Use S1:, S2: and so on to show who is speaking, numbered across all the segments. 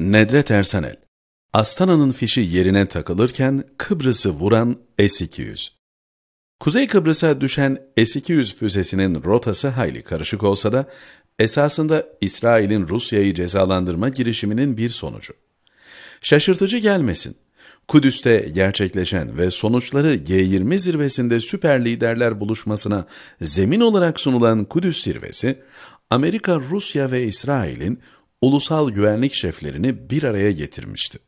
S1: Nedret Ersanel Astana'nın fişi yerine takılırken Kıbrıs'ı vuran S-200. Kuzey Kıbrıs'a düşen S-200 füzesinin rotası hayli karışık olsa da esasında İsrail'in Rusya'yı cezalandırma girişiminin bir sonucu. Şaşırtıcı gelmesin. Kudüs'te gerçekleşen ve sonuçları G20 zirvesinde süper liderler buluşmasına zemin olarak sunulan Kudüs zirvesi, Amerika, Rusya ve İsrail'in ulusal güvenlik şeflerini bir araya getirmişti.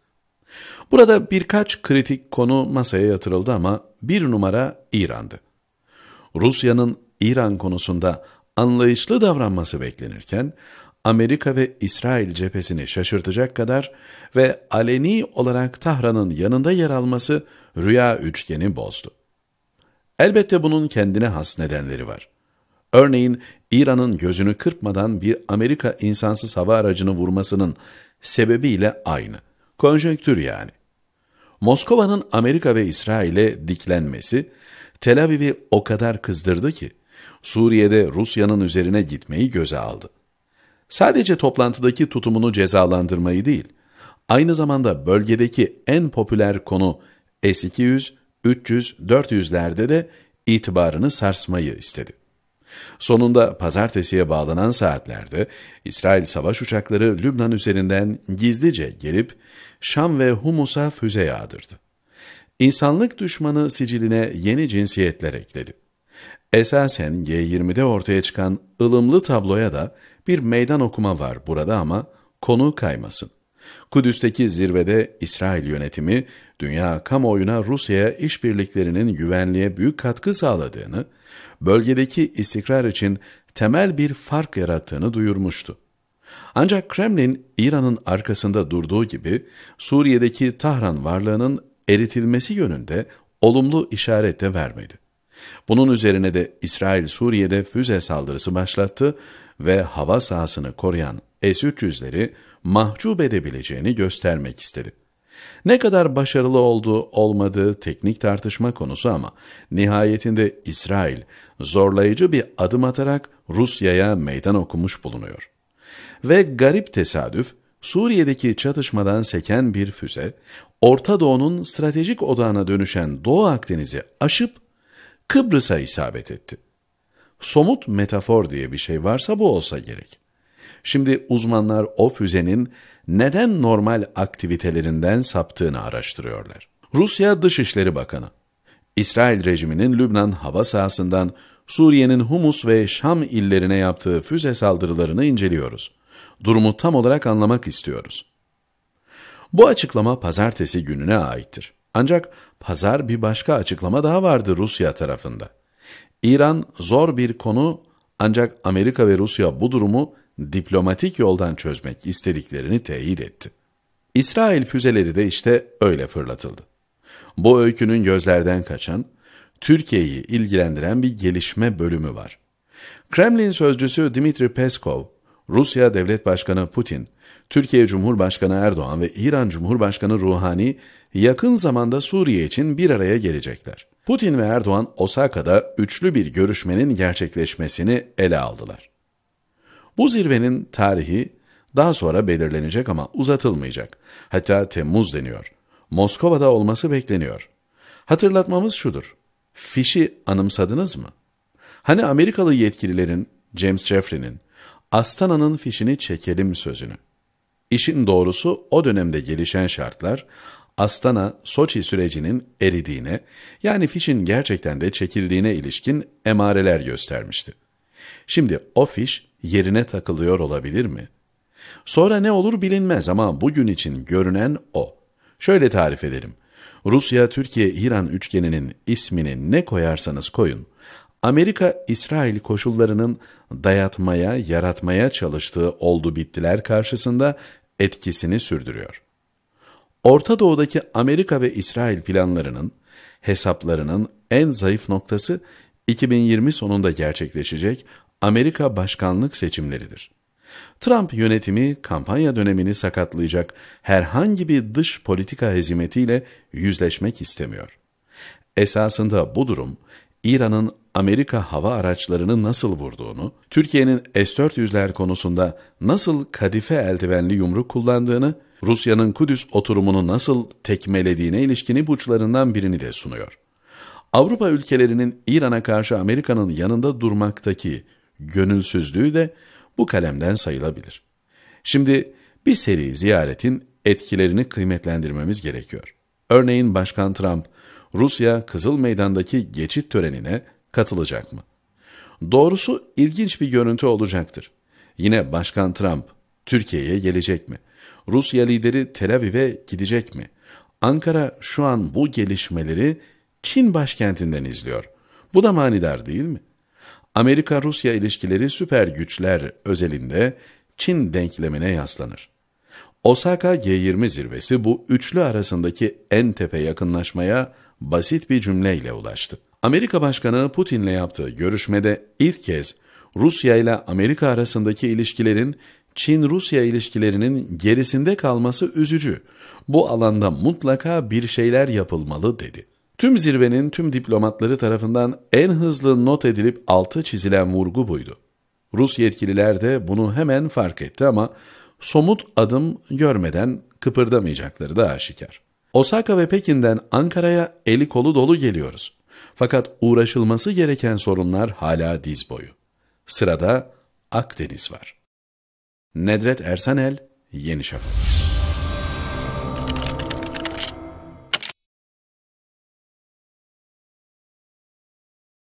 S1: Burada birkaç kritik konu masaya yatırıldı ama bir numara İran'dı. Rusya'nın İran konusunda anlayışlı davranması beklenirken Amerika ve İsrail cephesini şaşırtacak kadar ve aleni olarak Tahran'ın yanında yer alması rüya üçgeni bozdu. Elbette bunun kendine has nedenleri var. Örneğin İran'ın gözünü kırpmadan bir Amerika insansız hava aracını vurmasının sebebiyle aynı. Konjöktür yani. Moskova'nın Amerika ve İsrail'e diklenmesi Tel Aviv'i o kadar kızdırdı ki Suriye'de Rusya'nın üzerine gitmeyi göze aldı. Sadece toplantıdaki tutumunu cezalandırmayı değil, aynı zamanda bölgedeki en popüler konu S-200, 300, 400'lerde de itibarını sarsmayı istedi. Sonunda pazartesiye bağlanan saatlerde İsrail savaş uçakları Lübnan üzerinden gizlice gelip Şam ve Humus'a füze yağdırdı. İnsanlık düşmanı siciline yeni cinsiyetler ekledi. Esasen G20'de ortaya çıkan ılımlı tabloya da bir meydan okuma var burada ama konu kaymasın. Kudüs'teki zirvede İsrail yönetimi, dünya kamuoyuna Rusya'ya işbirliklerinin güvenliğe büyük katkı sağladığını, bölgedeki istikrar için temel bir fark yarattığını duyurmuştu. Ancak Kremlin, İran'ın arkasında durduğu gibi Suriye'deki Tahran varlığının eritilmesi yönünde olumlu işaret de vermedi. Bunun üzerine de İsrail Suriye'de füze saldırısı başlattı ve hava sahasını koruyan S-300'leri mahcup edebileceğini göstermek istedi. Ne kadar başarılı olduğu olmadığı teknik tartışma konusu ama nihayetinde İsrail zorlayıcı bir adım atarak Rusya'ya meydan okumuş bulunuyor. Ve garip tesadüf Suriye'deki çatışmadan seken bir füze, Orta Doğu'nun stratejik odağına dönüşen Doğu Akdeniz'i aşıp Kıbrıs'a isabet etti. Somut metafor diye bir şey varsa bu olsa gerek. Şimdi uzmanlar o füzenin neden normal aktivitelerinden saptığını araştırıyorlar. Rusya Dışişleri Bakanı, İsrail rejiminin Lübnan hava sahasından Suriye'nin Humus ve Şam illerine yaptığı füze saldırılarını inceliyoruz. Durumu tam olarak anlamak istiyoruz. Bu açıklama pazartesi gününe aittir. Ancak pazar bir başka açıklama daha vardı Rusya tarafında. İran zor bir konu ancak Amerika ve Rusya bu durumu diplomatik yoldan çözmek istediklerini teyit etti. İsrail füzeleri de işte öyle fırlatıldı. Bu öykünün gözlerden kaçan, Türkiye'yi ilgilendiren bir gelişme bölümü var. Kremlin sözcüsü Dmitri Peskov, Rusya Devlet Başkanı Putin, Türkiye Cumhurbaşkanı Erdoğan ve İran Cumhurbaşkanı Ruhani yakın zamanda Suriye için bir araya gelecekler. Putin ve Erdoğan Osaka'da üçlü bir görüşmenin gerçekleşmesini ele aldılar. Bu zirvenin tarihi daha sonra belirlenecek ama uzatılmayacak. Hatta Temmuz deniyor. Moskova'da olması bekleniyor. Hatırlatmamız şudur. Fişi anımsadınız mı? Hani Amerikalı yetkililerin, James Jeffrey'nin, Astana'nın fişini çekelim sözünü. İşin doğrusu o dönemde gelişen şartlar Astana Soçi sürecinin eridiğine yani fişin gerçekten de çekildiğine ilişkin emareler göstermişti. Şimdi o fiş yerine takılıyor olabilir mi? Sonra ne olur bilinmez ama bugün için görünen o. Şöyle tarif ederim: Rusya, Türkiye, İran üçgeninin ismini ne koyarsanız koyun. Amerika, İsrail koşullarının dayatmaya, yaratmaya çalıştığı oldu bittiler karşısında etkisini sürdürüyor. Orta Doğu'daki Amerika ve İsrail planlarının, hesaplarının en zayıf noktası 2020 sonunda gerçekleşecek Amerika başkanlık seçimleridir. Trump yönetimi kampanya dönemini sakatlayacak herhangi bir dış politika hezimetiyle yüzleşmek istemiyor. Esasında bu durum İran'ın Amerika hava araçlarını nasıl vurduğunu, Türkiye'nin S-400'ler konusunda nasıl kadife eldivenli yumruk kullandığını, Rusya'nın Kudüs oturumunu nasıl tekmelediğine ilişkin ipuçlarından birini de sunuyor. Avrupa ülkelerinin İran'a karşı Amerika'nın yanında durmaktaki gönülsüzlüğü de bu kalemden sayılabilir. Şimdi bir seri ziyaretin etkilerini kıymetlendirmemiz gerekiyor. Örneğin Başkan Trump, Rusya Kızıl Meydan'daki geçit törenine katılacak mı? Doğrusu ilginç bir görüntü olacaktır. Yine Başkan Trump Türkiye'ye gelecek mi? Rusya lideri Tel Aviv'e gidecek mi? Ankara şu an bu gelişmeleri Çin başkentinden izliyor. Bu da manidar değil mi? Amerika-Rusya ilişkileri süper güçler özelinde Çin denklemine yaslanır. Osaka G20 zirvesi bu üçlü arasındaki en tepe yakınlaşmaya basit bir cümleyle ulaştı. Amerika Başkanı Putin'le yaptığı görüşmede ilk kez Rusya ile Amerika arasındaki ilişkilerin Çin-Rusya ilişkilerinin gerisinde kalması üzücü. Bu alanda mutlaka bir şeyler yapılmalı dedi. Tüm zirvenin tüm diplomatları tarafından en hızlı not edilip altı çizilen vurgu buydu. Rus yetkililer de bunu hemen fark etti ama somut adım görmeden kıpırdamayacakları da aşikar. Osaka ve Pekin'den Ankara'ya eli kolu dolu geliyoruz. Fakat uğraşılması gereken sorunlar hala diz boyu. Sırada Akdeniz var. Nedret Ersanel, Yeni Şafak.